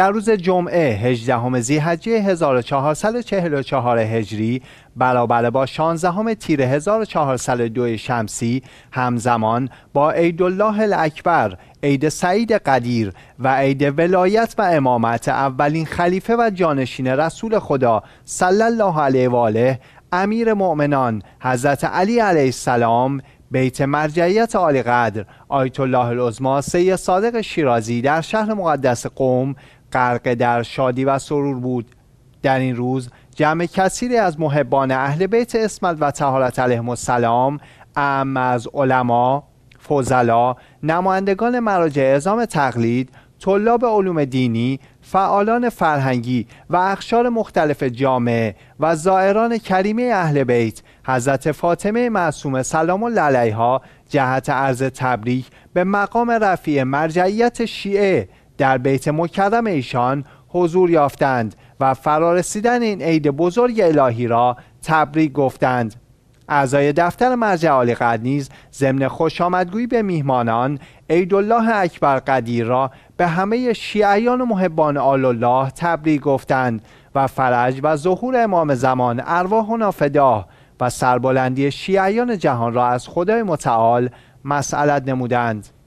در روز جمعه 18 زیحجه 1444 هجری برابر با 16 تیر 1402 شمسی همزمان با عید الله الاکبر عید سعید قدیر و عید ولایت و امامت اولین خلیفه و جانشین رسول خدا صلی الله علیه و آله امیر مؤمنان حضرت علی علیه السلام بیت مرجعیت عالی قدر آیت الله العظما سید صادق شیرازی در شهر مقدس قوم غرق در شادی و سرور بود در این روز جمع کثیری از محبان اهل بیت اسمت و تهارت علیهم السلام ام از علما فضلا نمایندگان مراجع اعزام تقلید طلاب علوم دینی فعالان فرهنگی و اخشار مختلف جامعه و زائران کریمه اهل بیت حضرت فاطمه معصوم سلام الله علیها جهت عرض تبریک به مقام رفیع مرجعیت شیعه در بیت مکرم ایشان حضور یافتند و فرارسیدن این عید بزرگ الهی را تبریک گفتند اعضای دفتر مرجع عالی قد نیز ضمن خوش آمدگویی به میهمانان الله اکبر قدیر را به همه شیعیان و محبان آل الله تبریک گفتند و فرج و ظهور امام زمان ارواح و فداه و سربلندی شیعیان جهان را از خدای متعال مسئلت نمودند